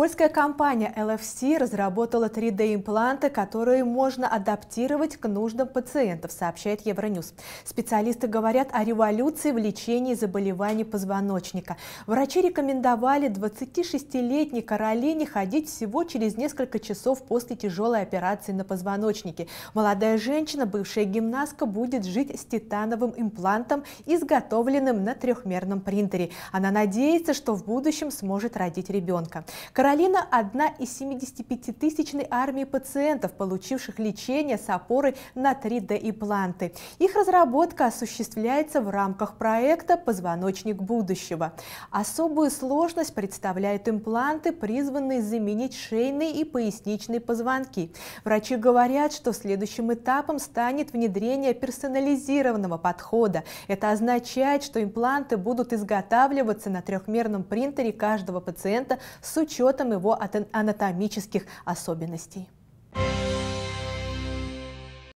Польская компания LFC разработала 3D-импланты, которые можно адаптировать к нужным пациентов, сообщает Евроньюз. Специалисты говорят о революции в лечении заболеваний позвоночника. Врачи рекомендовали 26-летней Каролине ходить всего через несколько часов после тяжелой операции на позвоночнике. Молодая женщина, бывшая гимнастка, будет жить с титановым имплантом, изготовленным на трехмерном принтере. Она надеется, что в будущем сможет родить ребенка. Каролина Каролина – одна из 75-тысячной армии пациентов, получивших лечение с опорой на 3D-импланты. Их разработка осуществляется в рамках проекта «Позвоночник будущего». Особую сложность представляют импланты, призванные заменить шейные и поясничные позвонки. Врачи говорят, что следующим этапом станет внедрение персонализированного подхода. Это означает, что импланты будут изготавливаться на трехмерном принтере каждого пациента с учетом учетом его анатомических особенностей.